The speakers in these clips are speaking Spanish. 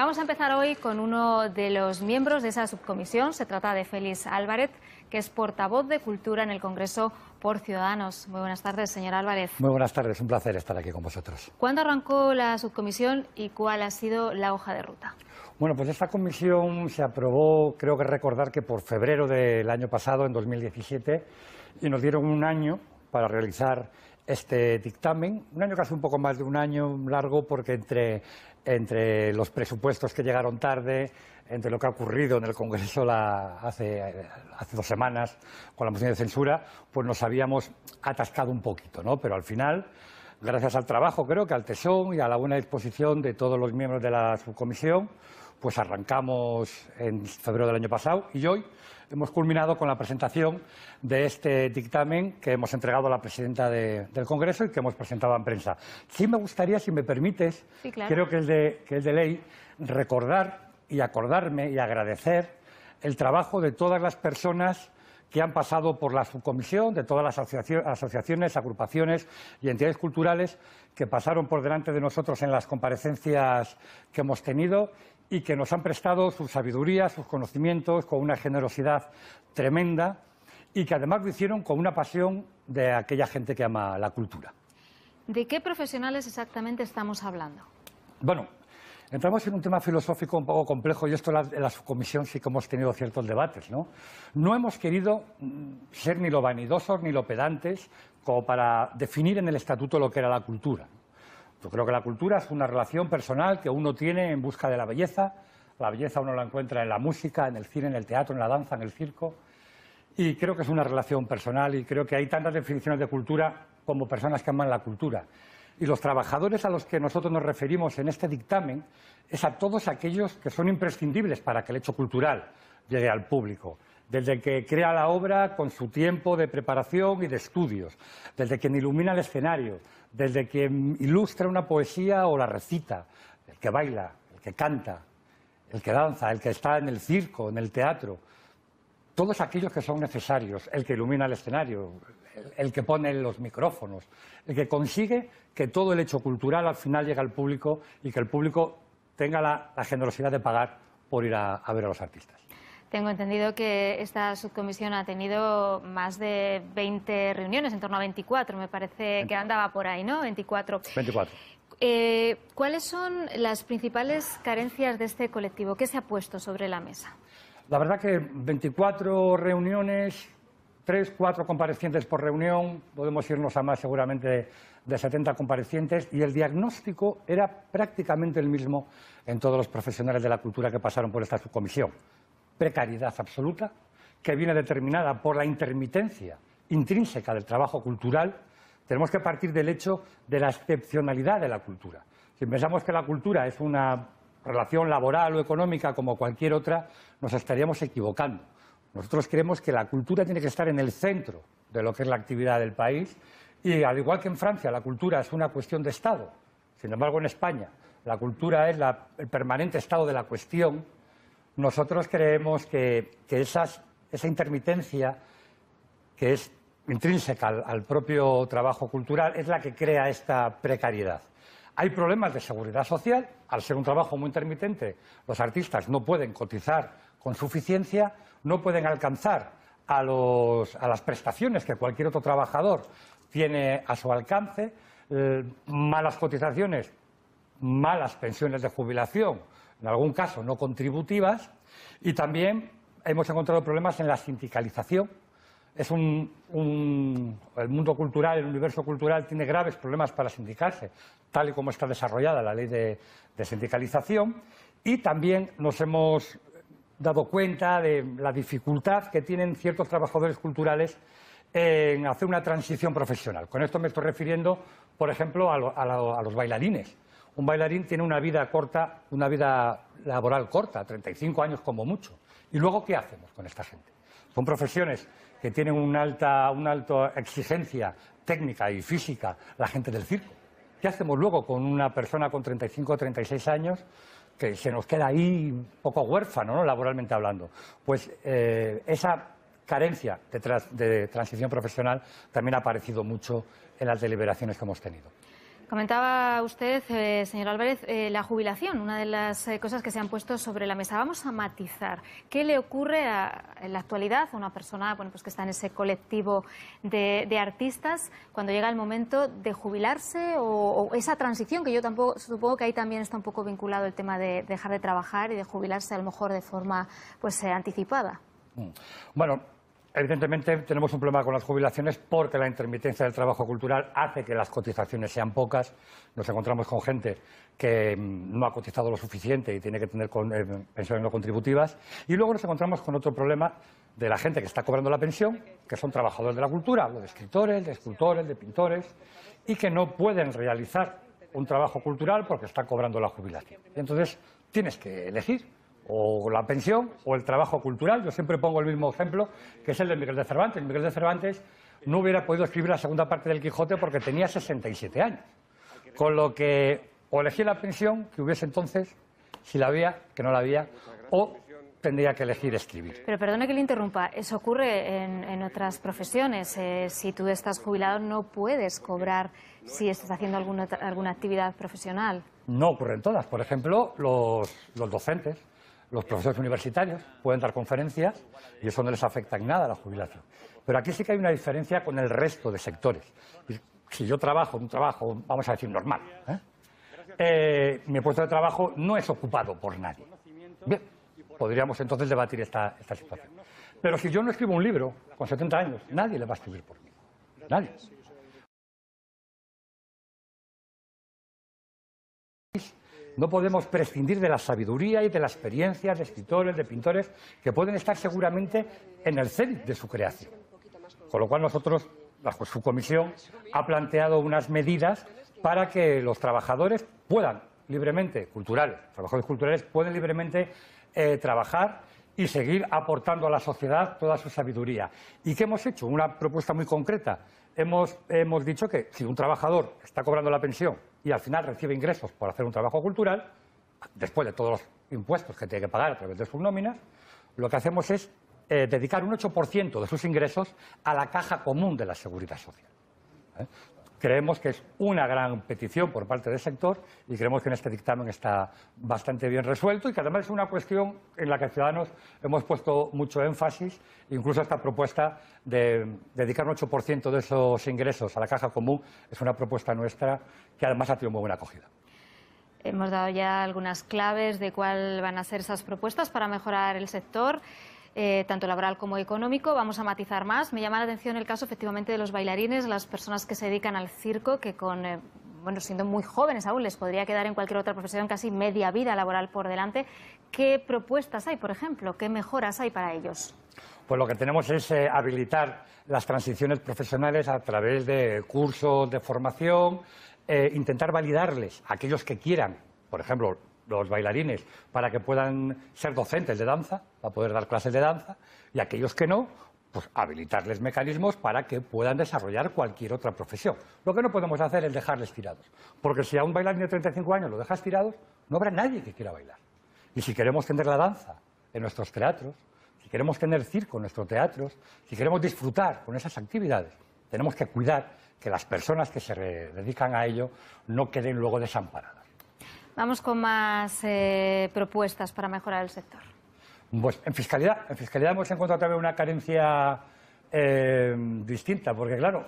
Vamos a empezar hoy con uno de los miembros de esa subcomisión. Se trata de Félix Álvarez, que es portavoz de Cultura en el Congreso por Ciudadanos. Muy buenas tardes, señor Álvarez. Muy buenas tardes, un placer estar aquí con vosotros. ¿Cuándo arrancó la subcomisión y cuál ha sido la hoja de ruta? Bueno, pues esta comisión se aprobó, creo que recordar que por febrero del año pasado, en 2017, y nos dieron un año para realizar este dictamen. Un año que hace un poco más de un año largo porque entre entre los presupuestos que llegaron tarde, entre lo que ha ocurrido en el Congreso hace, hace, dos semanas con la moción de censura, pues nos habíamos atascado un poquito, ¿no? Pero al final, gracias al trabajo, creo que al tesón y a la buena disposición de todos los miembros de la subcomisión, pues arrancamos en febrero del año pasado y hoy hemos culminado con la presentación de este dictamen que hemos entregado a la presidenta del Congreso y que hemos presentado en prensa. Sí me gustaría, si me permites, creo que es, de, que es de ley, recordar y acordarme y agradecer el trabajo de todas las personas que han pasado por la subcomisión, de todas las asociaciones, agrupaciones y entidades culturales que pasaron por delante de nosotros en las comparecencias que hemos tenido y que nos han prestado su sabiduría, sus conocimientos, con una generosidad tremenda y que además lo hicieron con una pasión de aquella gente que ama la cultura. ¿De qué profesionales exactamente estamos hablando? Bueno, entramos en un tema filosófico un poco complejo y esto en la, subcomisión sí que hemos tenido ciertos debates, ¿no? No hemos querido mm, ser ni lo vanidosos ni lo pedantes como para definir en el estatuto lo que era la cultura. Yo creo que la cultura es una relación personal que uno tiene en busca de la belleza. La belleza uno la encuentra en la música, en el cine, en el teatro, en la danza, en el circo. Y creo que es una relación personal y creo que hay tantas definiciones de cultura como personas que aman la cultura. Y los trabajadores a los que nosotros nos referimos en este dictamen es a todos aquellos que son imprescindibles para que el hecho cultural llegue al público. Desde que crea la obra con su tiempo de preparación y de estudios, desde quien ilumina el escenario, desde quien ilustra una poesía o la recita, el que baila, el que canta, el que danza, el que está en el circo, en el teatro, todos aquellos que son necesarios, el que ilumina el escenario, el, que pone los micrófonos, el que consigue que todo el hecho cultural al final llegue al público y que el público tenga la, generosidad de pagar por ir a ver a los artistas. Tengo entendido que esta subcomisión ha tenido más de 20 reuniones, en torno a 24, me parece que andaba por ahí, ¿no? 24. 24. Eh, ¿Cuáles son las principales carencias de este colectivo? ¿Qué se ha puesto sobre la mesa? La verdad que 24 reuniones, 3, 4 comparecientes por reunión, podemos irnos a más seguramente de 70 comparecientes y el diagnóstico era prácticamente el mismo en todos los profesionales de la cultura que pasaron por esta subcomisión precariedad absoluta que viene determinada por la intermitencia intrínseca del trabajo cultural, tenemos que partir del hecho de la excepcionalidad de la cultura. Si pensamos que la cultura es una relación laboral o económica como cualquier otra, nos estaríamos equivocando. Nosotros creemos que la cultura tiene que estar en el centro de lo que es la actividad del país y, al igual que en Francia, la cultura es una cuestión de Estado. Sin embargo, en España, la cultura es el permanente estado de la cuestión nosotros creemos que, esa intermitencia, que es intrínseca al, propio trabajo cultural, es la que crea esta precariedad. Hay problemas de seguridad social, al ser un trabajo muy intermitente, los artistas no pueden cotizar con suficiencia, no pueden alcanzar a, las prestaciones que cualquier otro trabajador tiene a su alcance, eh, malas cotizaciones, malas pensiones de jubilación, en algún caso no contributivas, y también hemos encontrado problemas en la sindicalización. Es un, el mundo cultural, el universo cultural tiene graves problemas para sindicarse, tal y como está desarrollada la ley de, sindicalización, y también nos hemos dado cuenta de la dificultad que tienen ciertos trabajadores culturales en hacer una transición profesional. Con esto me estoy refiriendo, por ejemplo, a los bailarines un bailarín tiene una vida corta, una vida laboral corta, 35 años como mucho. ¿Y luego qué hacemos con esta gente? Son profesiones que tienen una alta, una alta exigencia técnica y física, la gente del circo. ¿Qué hacemos luego con una persona con 35 o 36 años que se nos queda ahí un poco huérfano, ¿no? laboralmente hablando? Pues eh, esa carencia de, de transición profesional también ha aparecido mucho en las deliberaciones que hemos tenido. Comentaba usted, eh, señor Álvarez, eh, la jubilación, una de las eh, cosas que se han puesto sobre la mesa. Vamos a matizar. ¿Qué le ocurre a, en la actualidad a una persona pues que está en ese colectivo de, artistas cuando llega el momento de jubilarse o, esa transición, que yo tampoco supongo que ahí también está un poco vinculado el tema de, dejar de trabajar y de jubilarse a lo mejor de forma pues, anticipada? Mm. Bueno, Evidentemente tenemos un problema con las jubilaciones porque la intermitencia del trabajo cultural hace que las cotizaciones sean pocas. Nos encontramos con gente que mm, no ha cotizado lo suficiente y tiene que tener eh, pensiones no contributivas. Y luego nos encontramos con otro problema de la gente que está cobrando la pensión, que son trabajadores de la cultura, los de escritores, de escultores, de pintores, y que no pueden realizar un trabajo cultural porque están cobrando la jubilación. Entonces tienes que elegir o la pensión o el trabajo cultural. Yo siempre pongo el mismo ejemplo, que es el de Miguel de Cervantes. Miguel de Cervantes no hubiera podido escribir la segunda parte del Quijote porque tenía 67 años. Con lo que o elegí la pensión que hubiese entonces, si la había, que no la había, o tendría que elegir escribir. Pero perdone que le interrumpa, eso ocurre en, otras profesiones. Eh, si tú estás jubilado no puedes cobrar si estás haciendo alguna, alguna actividad profesional. No ocurre en todas. Por ejemplo, los, los docentes. Los profesores universitarios pueden dar conferencias y eso no les afecta en nada a la jubilación. Pero aquí sí que hay una diferencia con el resto de sectores. Si yo trabajo un trabajo, vamos a decir, normal, ¿eh? Eh, mi puesto de trabajo no es ocupado por nadie. Bien, podríamos entonces debatir esta, esta situación. Pero si yo no escribo un libro con 70 años, nadie le va a escribir por mí. Nadie. No podemos prescindir de la sabiduría y de la experiencia de escritores, de pintores, que pueden estar seguramente en el centro de su creación. Con lo cual nosotros, bajo su comisión, ha planteado unas medidas para que los trabajadores puedan libremente, culturales, trabajadores culturales, puedan libremente eh, trabajar y seguir aportando a la sociedad toda su sabiduría. ¿Y qué hemos hecho? Una propuesta muy concreta. Hemos, hemos dicho que si un trabajador está cobrando la pensión y al final recibe ingresos por hacer un trabajo cultural, después de todos los impuestos que tiene que pagar a través de sus nóminas, lo que hacemos es eh, dedicar un 8% de sus ingresos a la caja común de la seguridad social. ¿eh? Creemos que es una gran petición por parte del sector y creemos que en este dictamen está bastante bien resuelto y que además es una cuestión en la que Ciudadanos hemos puesto mucho énfasis, incluso esta propuesta de dedicar un 8% de esos ingresos a la caja común es una propuesta nuestra que además ha tenido muy buena acogida. Hemos dado ya algunas claves de cuál van a ser esas propuestas para mejorar el sector. Eh, tanto laboral como económico. Vamos a matizar más. Me llama la atención el caso efectivamente de los bailarines, las personas que se dedican al circo, que con... Eh, bueno, siendo muy jóvenes aún, les podría quedar en cualquier otra profesión casi media vida laboral por delante. ¿Qué propuestas hay, por ejemplo? ¿Qué mejoras hay para ellos? Pues lo que tenemos es eh, habilitar las transiciones profesionales a través de cursos de formación, intentar validarles a aquellos que quieran, por ejemplo, los bailarines para que puedan ser docentes de danza, para poder dar clases de danza, y aquellos que no, pues habilitarles mecanismos para que puedan desarrollar cualquier otra profesión. Lo que no podemos hacer es dejarles tirados, porque si a un bailarín de 35 años lo dejas tirados, no habrá nadie que quiera bailar. Y si queremos tener la danza en nuestros teatros, si queremos tener circo en nuestros teatros, si queremos disfrutar con esas actividades, tenemos que cuidar que las personas que se dedican a ello no queden luego desamparadas. Vamos con más eh, propuestas para mejorar el sector. Pues en fiscalidad, en fiscalidad hemos encontrado también una carencia eh, distinta, porque claro,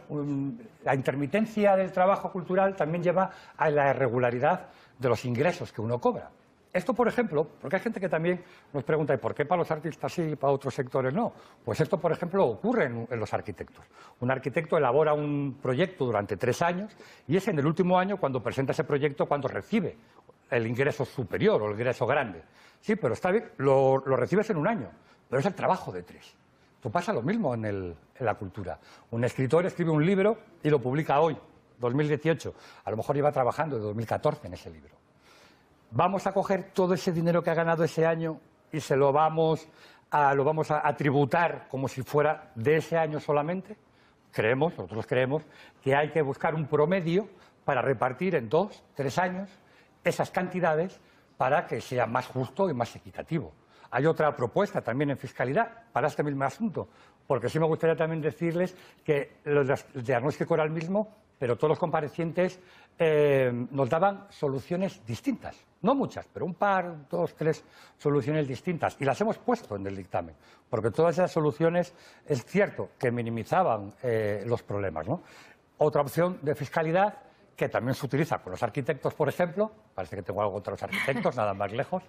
la intermitencia del trabajo cultural también lleva a la irregularidad de los ingresos que uno cobra. Esto, por ejemplo, porque hay gente que también nos pregunta, ¿y por qué para los artistas sí y para otros sectores no? Pues esto, por ejemplo, ocurre en, los arquitectos. Un arquitecto elabora un proyecto durante tres años y es en el último año cuando presenta ese proyecto cuando recibe el ingreso superior o el ingreso grande. Sí, pero está bien, lo, recibes en un año, pero es el trabajo de tres. Tú pasa lo mismo en, el, en la cultura. Un escritor escribe un libro y lo publica hoy, 2018. A lo mejor iba trabajando de 2014 en ese libro. Vamos a coger todo ese dinero que ha ganado ese año y se lo vamos a, lo vamos a tributar como si fuera de ese año solamente. Creemos, nosotros creemos, que hay que buscar un promedio para repartir en dos, tres años esas cantidades para que sea más justo y más equitativo. Hay otra propuesta también en fiscalidad para este mismo asunto, porque sí me gustaría también decirles que el diagnóstico era el mismo, pero todos los comparecientes eh, nos daban soluciones distintas. No muchas, pero un par, dos, tres soluciones distintas. Y las hemos puesto en el dictamen, porque todas esas soluciones es cierto que minimizaban eh, los problemas. Otra opción de fiscalidad que también se utiliza con los arquitectos, por ejemplo, parece que tengo algo contra los arquitectos, nada más lejos,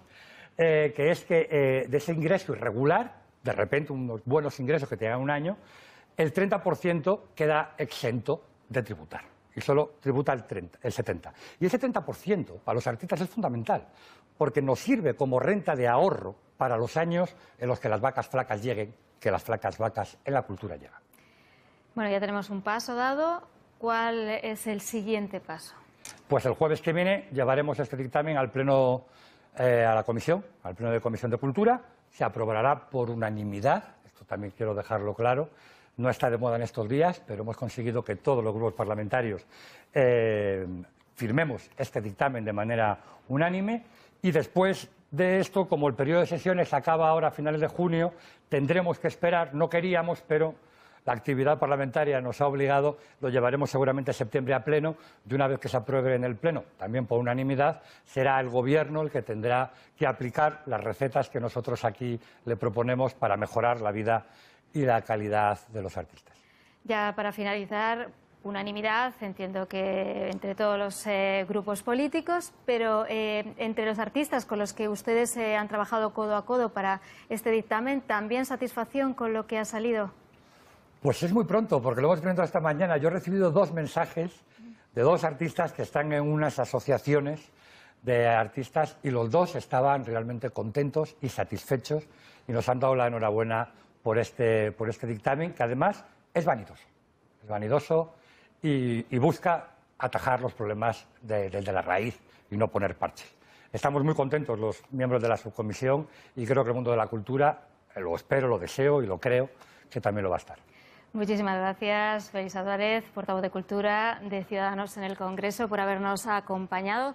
eh, que es que eh, de ese ingreso irregular, de repente unos buenos ingresos que tengan un año, el 30% queda exento de tributar. Y solo tributa el, 30, el 70%. Y el 70% para los artistas es fundamental, porque nos sirve como renta de ahorro para los años en los que las vacas flacas lleguen, que las flacas vacas en la cultura llegan. Bueno, ya tenemos un paso dado. ¿Cuál es el siguiente paso? Pues el jueves que viene llevaremos este dictamen al pleno eh, a la comisión, al pleno de comisión de cultura, se aprobará por unanimidad. Esto también quiero dejarlo claro. No está de moda en estos días, pero hemos conseguido que todos los grupos parlamentarios eh, firmemos este dictamen de manera unánime y después de esto, como el periodo de sesiones acaba ahora a finales de junio, tendremos que esperar, no queríamos, pero la actividad parlamentaria nos ha obligado, lo llevaremos seguramente a septiembre a pleno, y una vez que se apruebe en el pleno, también por unanimidad, será el Gobierno el que tendrá que aplicar las recetas que nosotros aquí le proponemos para mejorar la vida y la calidad de los artistas. Ya para finalizar, unanimidad, entiendo que entre todos los eh, grupos políticos, pero eh, entre los artistas con los que ustedes eh, han trabajado codo a codo para este dictamen, ¿también satisfacción con lo que ha salido? Pues es muy pronto, porque lo hemos tenido esta mañana. Yo he recibido dos mensajes de dos artistas que están en unas asociaciones de artistas y los dos estaban realmente contentos y satisfechos y nos han dado la enhorabuena por este, por este dictamen, que además es vanidoso. Es vanidoso y, busca atajar los problemas desde la raíz y no poner parches. Estamos muy contentos los miembros de la subcomisión y creo que el mundo de la cultura, lo espero, lo deseo y lo creo, que también lo va a estar. Muchísimas gracias, Feliz Álvarez, portavoz de Cultura de Ciudadanos en el Congreso, por habernos acompañado.